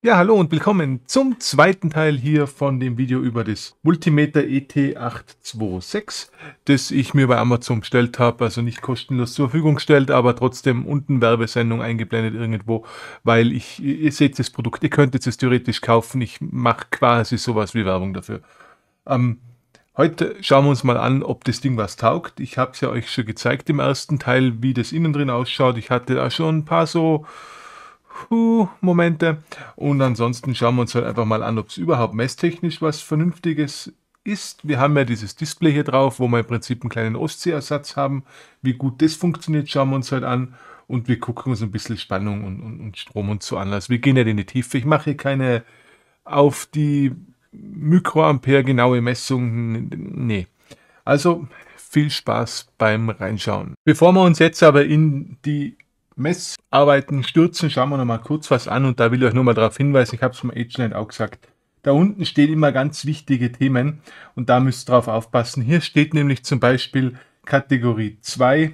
Ja, hallo und willkommen zum zweiten Teil hier von dem Video über das Multimeter ET826, das ich mir bei Amazon bestellt habe, also nicht kostenlos zur Verfügung gestellt, aber trotzdem unten Werbesendung eingeblendet irgendwo, weil ich, ihr seht das Produkt, ihr könntet es theoretisch kaufen, ich mache quasi sowas wie Werbung dafür. Ähm, heute schauen wir uns mal an, ob das Ding was taugt. Ich habe es ja euch schon gezeigt im ersten Teil, wie das innen drin ausschaut. Ich hatte da schon ein paar so Momente. Und ansonsten schauen wir uns halt einfach mal an, ob es überhaupt messtechnisch was Vernünftiges ist. Wir haben ja dieses Display hier drauf, wo wir im Prinzip einen kleinen Ostseeersatz haben. Wie gut das funktioniert, schauen wir uns halt an. Und wir gucken uns ein bisschen Spannung und, und, und Strom und so an. Also wir gehen ja in die Tiefe. Ich mache hier keine auf die Mikroampere genaue Messung. Nee. Also viel Spaß beim Reinschauen. Bevor wir uns jetzt aber in die Messarbeiten stürzen, schauen wir noch mal kurz was an und da will ich euch nur mal darauf hinweisen, ich habe es vom Agent auch gesagt. Da unten stehen immer ganz wichtige Themen und da müsst ihr drauf aufpassen. Hier steht nämlich zum Beispiel Kategorie 2,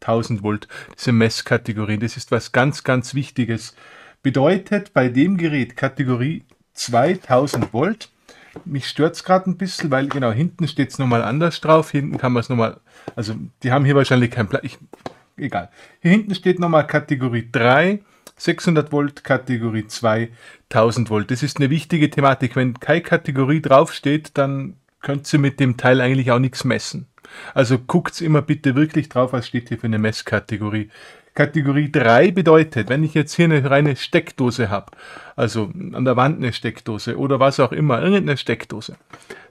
1000 Volt, diese Messkategorie. Das ist was ganz, ganz Wichtiges. Bedeutet bei dem Gerät Kategorie 2000 Volt, mich stört es gerade ein bisschen, weil genau hinten steht es nochmal anders drauf. Hinten kann man es nochmal, also die haben hier wahrscheinlich kein Platz egal. Hier hinten steht nochmal Kategorie 3, 600 Volt, Kategorie 2, 1000 Volt. Das ist eine wichtige Thematik. Wenn keine Kategorie draufsteht, dann könnt ihr mit dem Teil eigentlich auch nichts messen. Also guckt immer bitte wirklich drauf, was steht hier für eine Messkategorie. Kategorie 3 bedeutet, wenn ich jetzt hier eine reine Steckdose habe, also an der Wand eine Steckdose oder was auch immer, irgendeine Steckdose,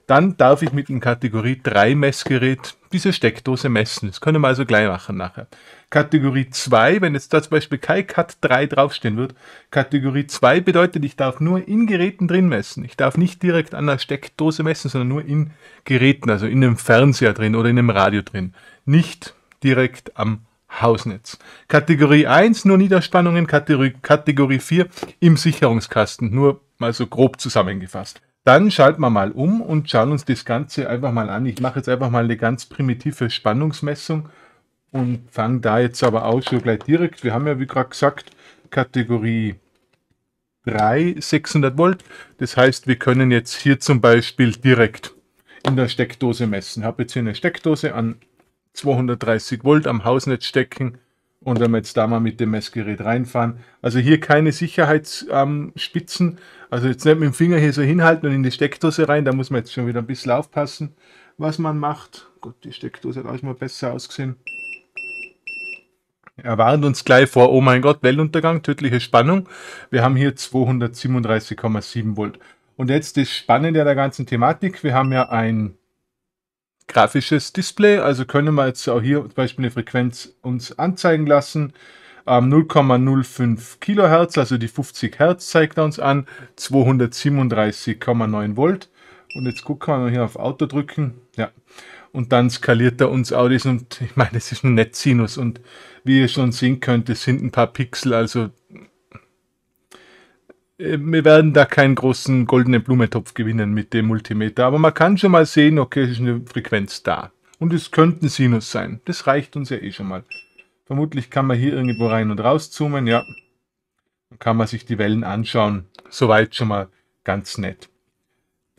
dann darf ich mit dem Kategorie 3 Messgerät diese Steckdose messen. Das können wir also gleich machen nachher. Kategorie 2, wenn jetzt da zum Beispiel kein Cut 3 draufstehen wird, Kategorie 2 bedeutet, ich darf nur in Geräten drin messen. Ich darf nicht direkt an der Steckdose messen, sondern nur in Geräten, also in einem Fernseher drin oder in einem Radio drin. Nicht direkt am Hausnetz. Kategorie 1 nur Niederspannungen, Kategorie, Kategorie 4 im Sicherungskasten, nur mal so grob zusammengefasst. Dann schalten wir mal um und schauen uns das Ganze einfach mal an. Ich mache jetzt einfach mal eine ganz primitive Spannungsmessung und fange da jetzt aber auch schon gleich direkt. Wir haben ja, wie gerade gesagt, Kategorie 3 600 Volt. Das heißt, wir können jetzt hier zum Beispiel direkt in der Steckdose messen. Ich habe jetzt hier eine Steckdose an 230 Volt am Hausnetz stecken und wenn wir jetzt da mal mit dem Messgerät reinfahren. Also hier keine Sicherheitsspitzen. Ähm, also jetzt nicht mit dem Finger hier so hinhalten und in die Steckdose rein. Da muss man jetzt schon wieder ein bisschen aufpassen, was man macht. Gott, die Steckdose hat auch mal besser ausgesehen. Er warnt uns gleich vor, oh mein Gott, Weltuntergang, tödliche Spannung. Wir haben hier 237,7 Volt. Und jetzt das Spannende der ganzen Thematik. Wir haben ja ein grafisches Display. Also können wir jetzt auch hier zum Beispiel eine Frequenz uns anzeigen lassen. 0,05 ähm, Kilohertz, also die 50 Hertz zeigt er uns an, 237,9 Volt. Und jetzt gucken wir mal hier auf Auto drücken. Ja. Und dann skaliert er uns Audis und ich meine, es ist ein Netzsinus und wie ihr schon sehen könnt, es sind ein paar Pixel, also äh, wir werden da keinen großen goldenen Blumentopf gewinnen mit dem Multimeter, aber man kann schon mal sehen, okay, es ist eine Frequenz da. Und es könnte ein Sinus sein. Das reicht uns ja eh schon mal. Vermutlich kann man hier irgendwo rein und raus zoomen, ja. Dann kann man sich die Wellen anschauen. Soweit schon mal ganz nett.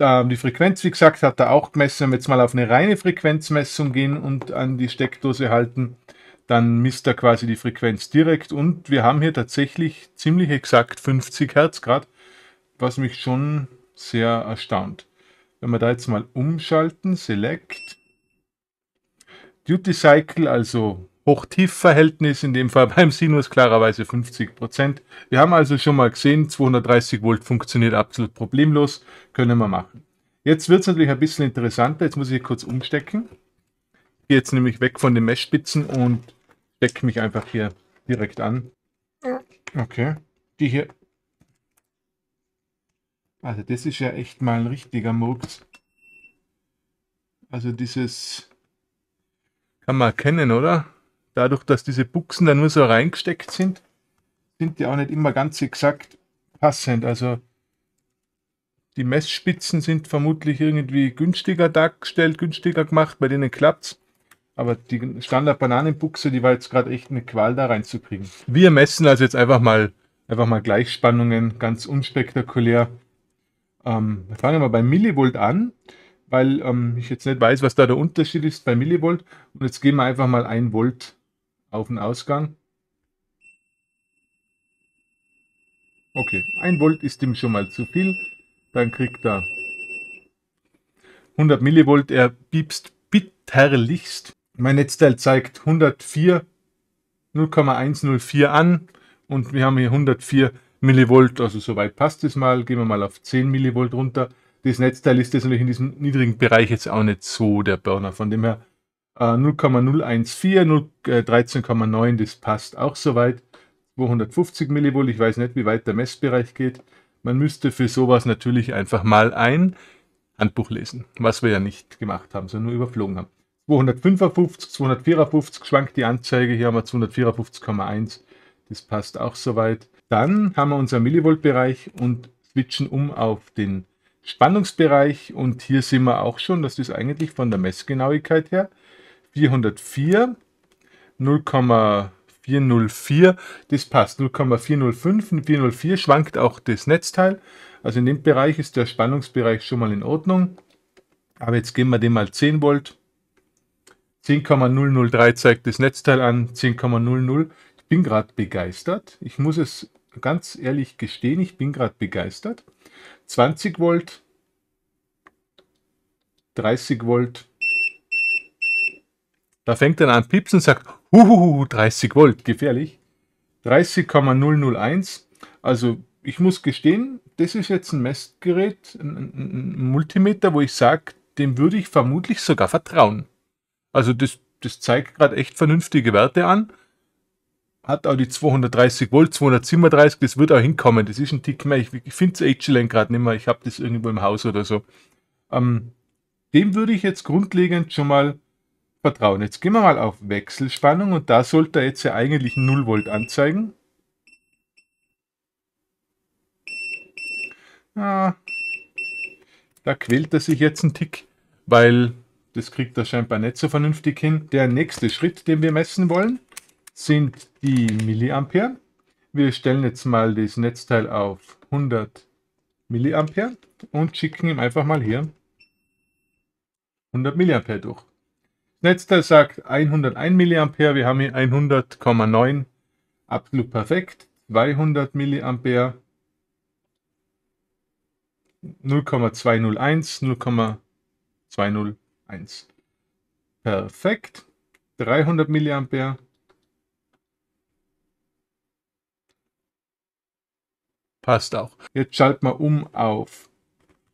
Die Frequenz, wie gesagt, hat er auch gemessen. Wenn wir jetzt mal auf eine reine Frequenzmessung gehen und an die Steckdose halten, dann misst er quasi die Frequenz direkt und wir haben hier tatsächlich ziemlich exakt 50 Hertz Grad, was mich schon sehr erstaunt. Wenn wir da jetzt mal umschalten, Select, Duty Cycle, also Hoch-Tief-Verhältnis, in dem Fall beim Sinus klarerweise 50%. Wir haben also schon mal gesehen, 230 Volt funktioniert absolut problemlos, können wir machen. Jetzt wird es natürlich ein bisschen interessanter, jetzt muss ich kurz umstecken. Gehe jetzt nämlich weg von den Messspitzen und deck mich einfach hier direkt an. Okay. Die hier. Also das ist ja echt mal ein richtiger Murks. Also dieses kann man erkennen, oder? Dadurch, dass diese Buchsen da nur so reingesteckt sind, sind die auch nicht immer ganz exakt passend. Also die Messspitzen sind vermutlich irgendwie günstiger dargestellt, günstiger gemacht, bei denen klappt es. Aber die Standard-Bananenbuchse, die war jetzt gerade echt eine Qual, da reinzukriegen. Wir messen also jetzt einfach mal, einfach mal Gleichspannungen, ganz unspektakulär. Ähm, wir fangen mal bei Millivolt an, weil ähm, ich jetzt nicht weiß, was da der Unterschied ist bei Millivolt. Und jetzt gehen wir einfach mal ein Volt auf den Ausgang. Okay, ein Volt ist ihm schon mal zu viel. Dann kriegt er 100 Millivolt. Er piepst bitterlichst. Mein Netzteil zeigt 104 0,104 an und wir haben hier 104 Millivolt, also soweit passt es mal. Gehen wir mal auf 10 Millivolt runter. Das Netzteil ist jetzt natürlich in diesem niedrigen Bereich jetzt auch nicht so der Burner. Von dem her 0,014, äh, 13,9, äh, das passt auch soweit. 250 Millivolt, ich weiß nicht, wie weit der Messbereich geht. Man müsste für sowas natürlich einfach mal ein Handbuch lesen, was wir ja nicht gemacht haben, sondern nur überflogen haben. 255, 254 schwankt die Anzeige. Hier haben wir 254,1. Das passt auch soweit. Dann haben wir unseren Millivolt-Bereich und switchen um auf den Spannungsbereich. Und hier sehen wir auch schon, dass das eigentlich von der Messgenauigkeit her 404, 0,404. Das passt. 0,405 und 404 schwankt auch das Netzteil. Also in dem Bereich ist der Spannungsbereich schon mal in Ordnung. Aber jetzt geben wir dem mal 10 Volt 10,003 zeigt das Netzteil an, 10,00. Ich bin gerade begeistert. Ich muss es ganz ehrlich gestehen, ich bin gerade begeistert. 20 Volt, 30 Volt. Da fängt er an piepsen und sagt, huhuhu, 30 Volt, gefährlich. 30,001. Also ich muss gestehen, das ist jetzt ein Messgerät, ein, ein Multimeter, wo ich sage, dem würde ich vermutlich sogar vertrauen. Also das, das zeigt gerade echt vernünftige Werte an. Hat auch die 230 Volt, 237, das wird auch hinkommen. Das ist ein Tick mehr. Ich, ich finde das HLN eh gerade nicht mehr. Ich habe das irgendwo im Haus oder so. Ähm, dem würde ich jetzt grundlegend schon mal vertrauen. Jetzt gehen wir mal auf Wechselspannung und da sollte er jetzt ja eigentlich 0 Volt anzeigen. Ah, da quält er sich jetzt ein Tick, weil das kriegt er scheinbar nicht so vernünftig hin. Der nächste Schritt, den wir messen wollen, sind die Milliampere. Wir stellen jetzt mal das Netzteil auf 100 Milliampere und schicken ihm einfach mal hier 100 Milliampere durch. Das Netzteil sagt 101 Milliampere, wir haben hier 100,9, absolut perfekt. 200 Milliampere, 0,201, 0,201. 1. Perfekt. 300 Milliampere. Passt auch. Jetzt schalten wir um auf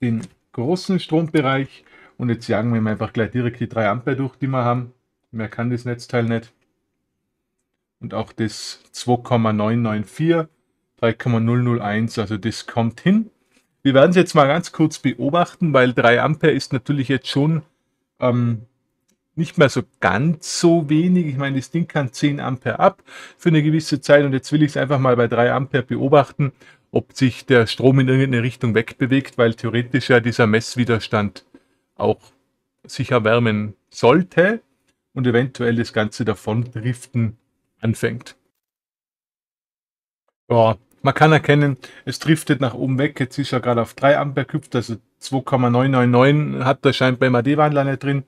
den großen Strombereich und jetzt jagen wir einfach gleich direkt die 3 Ampere durch, die wir haben. Mehr kann das Netzteil nicht. Und auch das 2,994, 3,001, also das kommt hin. Wir werden es jetzt mal ganz kurz beobachten, weil 3 Ampere ist natürlich jetzt schon ähm, nicht mehr so ganz so wenig. Ich meine, das Ding kann 10 Ampere ab für eine gewisse Zeit und jetzt will ich es einfach mal bei 3 Ampere beobachten, ob sich der Strom in irgendeine Richtung wegbewegt, weil theoretisch ja dieser Messwiderstand auch sich erwärmen sollte und eventuell das Ganze davon driften anfängt. Ja, man kann erkennen, es driftet nach oben weg. Jetzt ist er gerade auf 3 Ampere geküpft, also 2,999 hat er scheint beim AD-Wandler nicht drin.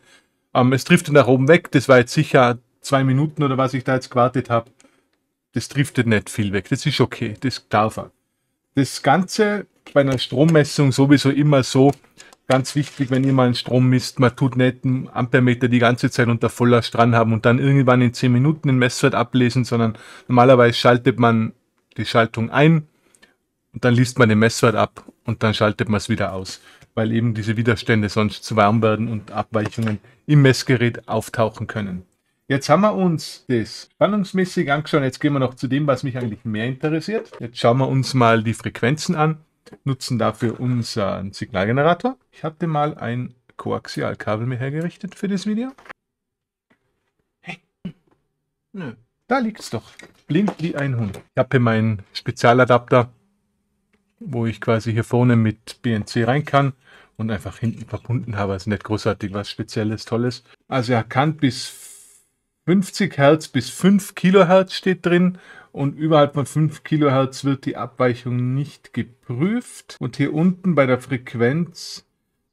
Ähm, es driftet nach oben weg. Das war jetzt sicher zwei Minuten oder was ich da jetzt gewartet habe. Das driftet nicht viel weg. Das ist okay. Das darf er. Das Ganze bei einer Strommessung sowieso immer so, ganz wichtig, wenn ihr mal einen Strom misst, man tut nicht einen Ampermeter die ganze Zeit unter voller Strand haben und dann irgendwann in 10 Minuten den Messwert ablesen, sondern normalerweise schaltet man die Schaltung ein und dann liest man den Messwert ab und dann schaltet man es wieder aus, weil eben diese Widerstände sonst zu warm werden und Abweichungen im Messgerät auftauchen können. Jetzt haben wir uns das spannungsmäßig angeschaut. Jetzt gehen wir noch zu dem, was mich eigentlich mehr interessiert. Jetzt schauen wir uns mal die Frequenzen an, nutzen dafür unseren Signalgenerator. Ich hatte mal ein Koaxialkabel mir hergerichtet für das Video. Hey. Nö. Da liegt's doch. Blind wie ein Hund. Ich habe hier meinen Spezialadapter, wo ich quasi hier vorne mit BNC rein kann und einfach hinten verbunden habe. Also nicht großartig was Spezielles, Tolles. Also er kann bis 50 Hertz bis 5 Kilohertz steht drin und überhalb von 5 Kilohertz wird die Abweichung nicht geprüft. Und hier unten bei der Frequenz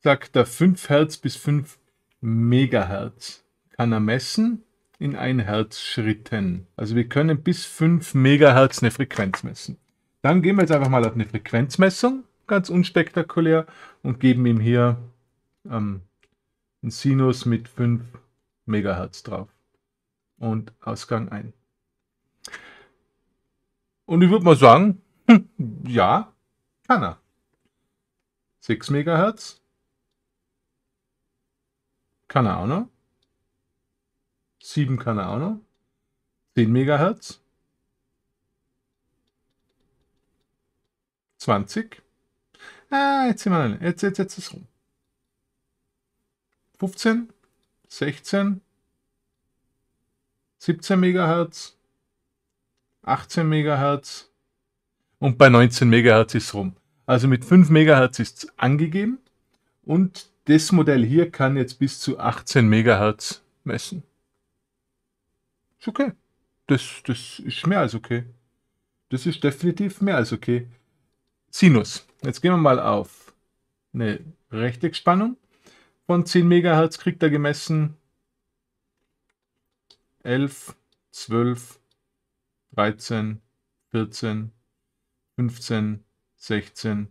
sagt er 5 Hertz bis 5 Megahertz. Kann er messen in 1 Hertz Schritten. Also wir können bis 5 Megahertz eine Frequenz messen. Dann gehen wir jetzt einfach mal auf eine Frequenzmessung, ganz unspektakulär, und geben ihm hier ähm, einen Sinus mit 5 Megahertz drauf. Und Ausgang ein. Und ich würde mal sagen, hm, ja, kann er. 6 Megahertz. Kann er auch noch. 7, keine Ahnung. 10 Megahertz. 20. Ah, jetzt sind wir alle. Jetzt, jetzt, jetzt ist es rum. 15, 16, 17 Megahertz, 18 Megahertz und bei 19 Megahertz ist es rum. Also mit 5 Megahertz ist es angegeben und das Modell hier kann jetzt bis zu 18 Megahertz messen. Ist okay. Das, das ist mehr als okay. Das ist definitiv mehr als okay. Sinus. Jetzt gehen wir mal auf eine Rechteckspannung Von 10 MHz kriegt er gemessen 11, 12, 13, 14, 15, 16,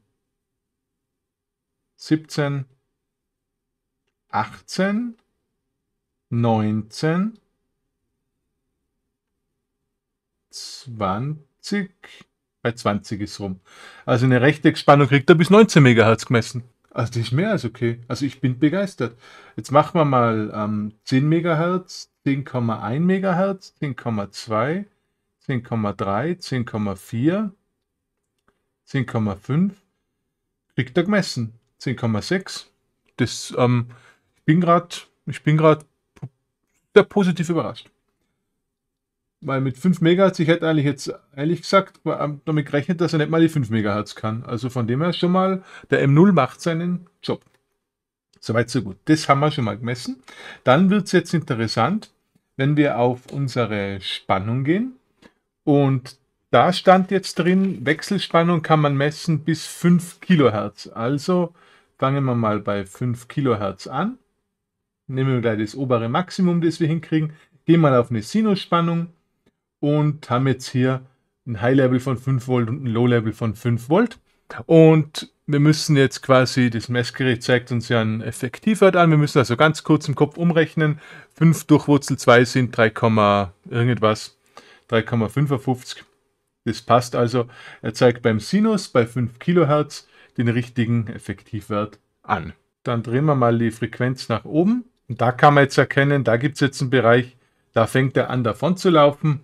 17, 18, 19, 20, bei 20 ist rum. Also eine Rechteckspannung kriegt er bis 19 MHz gemessen. Also das ist mehr als okay. Also ich bin begeistert. Jetzt machen wir mal ähm, 10 MHz, 10,1 MHz, 10,2, 10,3, 10,4, 10,5. Kriegt er gemessen. 10,6. Das, ähm, ich bin gerade, ich bin gerade sehr positiv überrascht. Weil mit 5 MHz, ich hätte eigentlich jetzt, ehrlich gesagt, ähm, damit gerechnet, dass er nicht mal die 5 MHz kann. Also von dem her schon mal, der M0 macht seinen Job. Soweit, so gut. Das haben wir schon mal gemessen. Dann wird es jetzt interessant, wenn wir auf unsere Spannung gehen. Und da stand jetzt drin, Wechselspannung kann man messen bis 5 Kilohertz. Also fangen wir mal bei 5 Kilohertz an. Nehmen wir gleich das obere Maximum, das wir hinkriegen. Gehen wir mal auf eine Sinusspannung und haben jetzt hier ein High-Level von 5 Volt und ein Low-Level von 5 Volt. Und wir müssen jetzt quasi, das Messgerät zeigt uns ja einen Effektivwert an, wir müssen also ganz kurz im Kopf umrechnen. 5 durch Wurzel 2 sind 3, irgendwas, 3,55. Das passt also. Er zeigt beim Sinus bei 5 Kilohertz den richtigen Effektivwert an. Dann drehen wir mal die Frequenz nach oben. Und da kann man jetzt erkennen, da gibt es jetzt einen Bereich, da fängt er an davon zu laufen.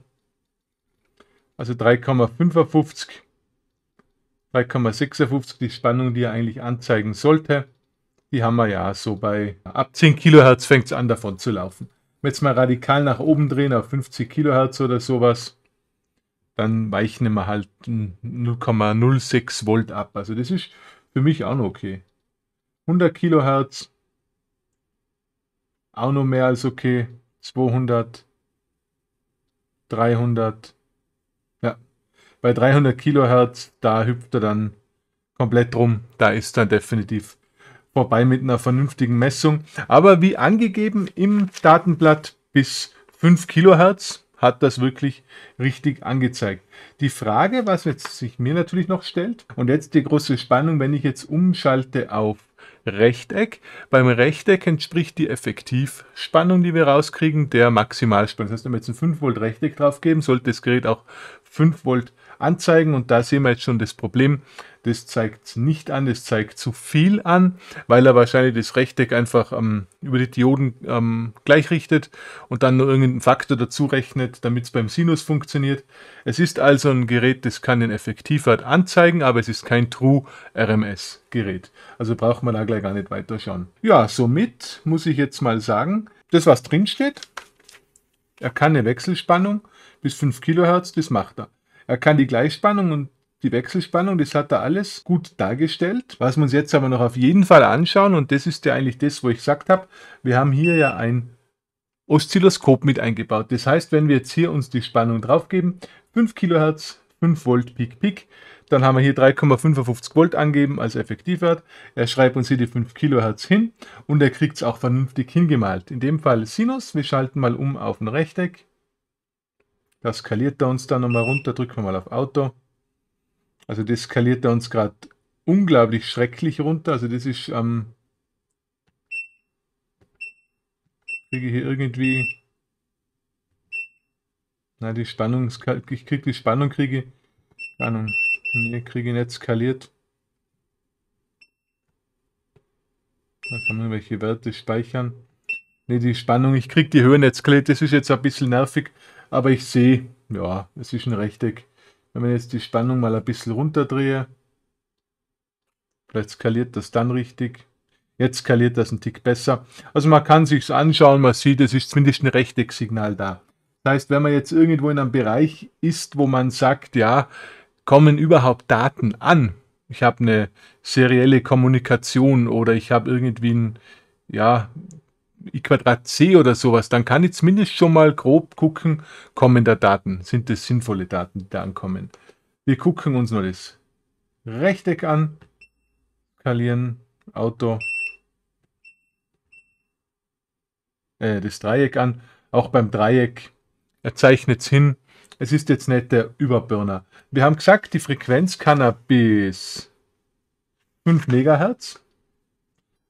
Also 3,55, 3,56 die Spannung, die er eigentlich anzeigen sollte. Die haben wir ja so bei ab 10 Kilohertz fängt es an davon zu laufen. Wenn wir jetzt mal radikal nach oben drehen auf 50 Kilohertz oder sowas, dann weichen wir halt 0,06 Volt ab. Also das ist für mich auch noch okay. 100 Kilohertz, auch noch mehr als okay. 200, 300, bei 300 Kilohertz, da hüpft er dann komplett rum. Da ist dann definitiv vorbei mit einer vernünftigen Messung. Aber wie angegeben im Datenblatt bis 5 Kilohertz hat das wirklich richtig angezeigt. Die Frage, was jetzt sich mir natürlich noch stellt, und jetzt die große Spannung, wenn ich jetzt umschalte auf Rechteck. Beim Rechteck entspricht die Effektivspannung, die wir rauskriegen, der Maximalspannung. Das heißt, wenn wir jetzt ein 5 Volt Rechteck draufgeben, sollte das Gerät auch 5 Volt anzeigen. Und da sehen wir jetzt schon das Problem. Das zeigt es nicht an, das zeigt zu viel an, weil er wahrscheinlich das Rechteck einfach ähm, über die Dioden ähm, gleich und dann nur irgendeinen Faktor dazu rechnet, damit es beim Sinus funktioniert. Es ist also ein Gerät, das kann den Effektivwert anzeigen, aber es ist kein True RMS-Gerät. Also braucht man da gleich gar nicht weiter schauen. Ja, somit muss ich jetzt mal sagen, das was drinsteht, er kann eine Wechselspannung bis 5 Kilohertz, das macht er. Er kann die Gleichspannung und die Wechselspannung, das hat er alles gut dargestellt. Was wir uns jetzt aber noch auf jeden Fall anschauen, und das ist ja eigentlich das, wo ich gesagt habe, wir haben hier ja ein Oszilloskop mit eingebaut. Das heißt, wenn wir jetzt hier uns die Spannung draufgeben, 5 kHz, 5 Volt Peak Peak, dann haben wir hier 3,55 Volt angeben als Effektivwert. Er schreibt uns hier die 5 Kilohertz hin und er kriegt es auch vernünftig hingemalt. In dem Fall Sinus. Wir schalten mal um auf ein Rechteck. Da skaliert er uns dann nochmal runter. Drücken wir mal auf Auto. Also das skaliert er uns gerade unglaublich schrecklich runter. Also das ist am... Ähm, kriege ich hier irgendwie... Na, die Spannung, ich kriege die Spannung, kriege Spannung. Nee, kriege ich nicht skaliert. Da kann man welche Werte speichern. Ne, die Spannung, ich kriege die Höhe nicht skaliert. Das ist jetzt ein bisschen nervig. Aber ich sehe, ja, es ist ein Rechteck. Wenn man jetzt die Spannung mal ein bisschen runterdrehe, vielleicht skaliert das dann richtig. Jetzt skaliert das ein Tick besser. Also man kann sich es anschauen, man sieht, es ist zumindest ein Rechtecksignal da. Das heißt, wenn man jetzt irgendwo in einem Bereich ist, wo man sagt, ja, kommen überhaupt Daten an? Ich habe eine serielle Kommunikation oder ich habe irgendwie ein, ja, i Quadrat c oder sowas, dann kann ich zumindest schon mal grob gucken, kommen da Daten, sind das sinnvolle Daten, die da ankommen. Wir gucken uns nur das Rechteck an, skalieren, Auto, äh, das Dreieck an. Auch beim Dreieck, er zeichnet es hin. Es ist jetzt nicht der Überburner. Wir haben gesagt, die Frequenz kann er bis 5 Megahertz,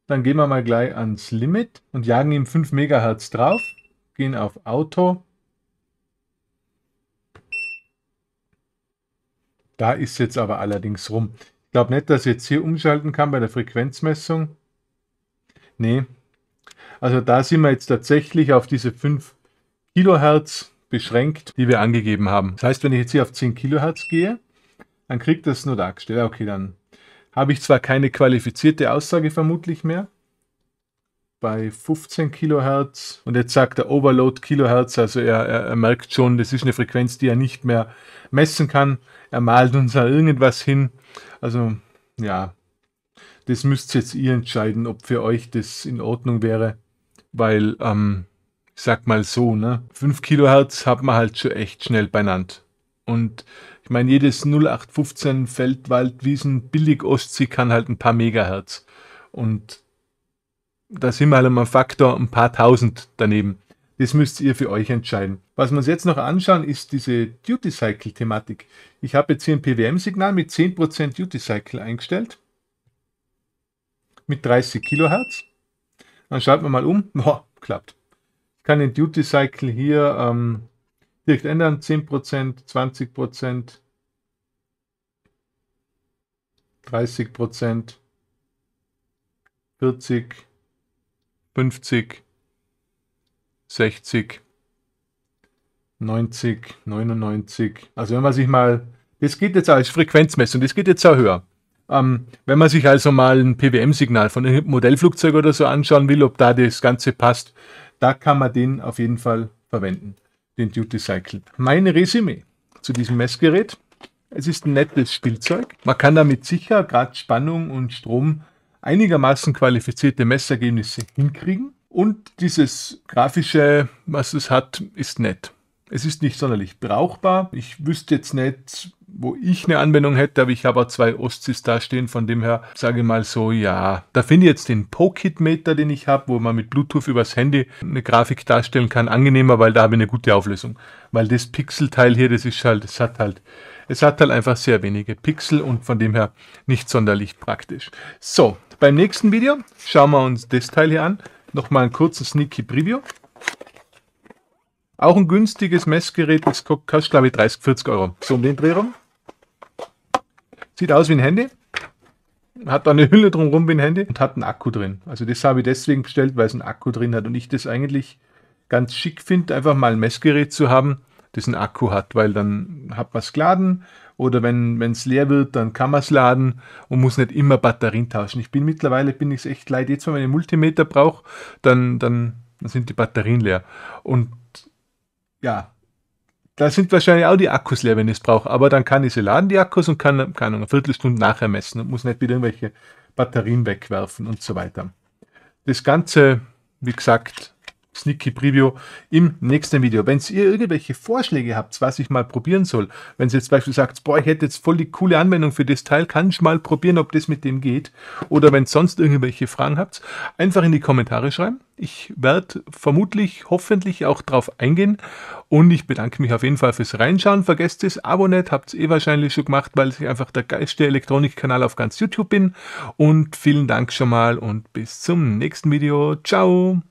dann gehen wir mal gleich ans Limit und jagen ihm 5 MHz drauf. Gehen auf Auto. Da ist jetzt aber allerdings rum. Ich glaube nicht, dass ich jetzt hier umschalten kann bei der Frequenzmessung. Nee. Also da sind wir jetzt tatsächlich auf diese 5 Kilohertz beschränkt, die wir angegeben haben. Das heißt, wenn ich jetzt hier auf 10 Kilohertz gehe, dann kriegt das nur dargestellt. Okay, dann habe ich zwar keine qualifizierte Aussage vermutlich mehr, bei 15 Kilohertz und jetzt sagt er Overload Kilohertz, also er, er, er, merkt schon, das ist eine Frequenz, die er nicht mehr messen kann. Er malt uns da irgendwas hin. Also ja, das müsst jetzt ihr entscheiden, ob für euch das in Ordnung wäre, weil ähm, ich sag mal so, ne, 5 Kilohertz hat man halt schon echt schnell benannt. Und ich meine, jedes 0815 Feldwald, Wiesen, Billig Ostsee kann halt ein paar Megahertz. Und da sind wir halt mal Faktor ein paar tausend daneben. Das müsst ihr für euch entscheiden. Was wir uns jetzt noch anschauen, ist diese Duty Cycle Thematik. Ich habe jetzt hier ein PWM-Signal mit 10% Duty Cycle eingestellt. Mit 30 Kilohertz. Dann schalten wir mal um. Boah, klappt. Ich kann den Duty Cycle hier ähm, direkt ändern, 10%, 20%, 30%, 40, 50, 60, 90, 99. Also wenn man sich mal, das geht jetzt als Frequenzmessung, das geht jetzt auch höher. Ähm, wenn man sich also mal ein PWM-Signal von einem Modellflugzeug oder so anschauen will, ob da das Ganze passt, da kann man den auf jeden Fall verwenden den Duty Cycle. Mein Resümee zu diesem Messgerät. Es ist ein nettes Spielzeug. Man kann damit sicher gerade Spannung und Strom einigermaßen qualifizierte Messergebnisse hinkriegen. Und dieses grafische, was es hat, ist nett. Es ist nicht sonderlich brauchbar. Ich wüsste jetzt nicht, wo ich eine Anwendung hätte, aber ich habe auch zwei Ostsys da stehen, von dem her sage ich mal so, ja, da finde ich jetzt den Pokit-Meter, den ich habe, wo man mit Bluetooth übers Handy eine Grafik darstellen kann, angenehmer, weil da habe ich eine gute Auflösung. Weil das Pixelteil hier, das ist halt, es hat halt, es hat halt einfach sehr wenige Pixel und von dem her nicht sonderlich praktisch. So, beim nächsten Video schauen wir uns das Teil hier an. Nochmal einen kurzen Sneaky Preview. Auch ein günstiges Messgerät, das kostet glaube ich 30, 40 Euro. So um den Dreh rum. Sieht aus wie ein Handy. Hat da eine Hülle drumherum wie ein Handy und hat einen Akku drin. Also das habe ich deswegen bestellt, weil es einen Akku drin hat und ich das eigentlich ganz schick finde, einfach mal ein Messgerät zu haben, das einen Akku hat, weil dann hat man es geladen oder wenn es leer wird, dann kann man es laden und muss nicht immer Batterien tauschen. Ich bin mittlerweile, bin ich es echt leid, jetzt wenn man einen Multimeter braucht, dann, dann, dann sind die Batterien leer. Und ja, da sind wahrscheinlich auch die Akkus leer, wenn ich es brauche. Aber dann kann ich sie laden, die Akkus, und kann, kann eine Viertelstunde nachher messen und muss nicht wieder irgendwelche Batterien wegwerfen und so weiter. Das Ganze, wie gesagt, Sneaky Preview im nächsten Video. Wenn ihr irgendwelche Vorschläge habt, was ich mal probieren soll, wenn ihr jetzt zum Beispiel sagt, boah, ich hätte jetzt voll die coole Anwendung für das Teil, kann ich mal probieren, ob das mit dem geht. Oder wenn sonst irgendwelche Fragen habt, einfach in die Kommentare schreiben. Ich werde vermutlich, hoffentlich auch drauf eingehen. Und ich bedanke mich auf jeden Fall fürs Reinschauen. Vergesst es, abonniert, habt es eh wahrscheinlich schon gemacht, weil ich einfach der geilste Elektronikkanal auf ganz YouTube bin. Und vielen Dank schon mal und bis zum nächsten Video. Ciao!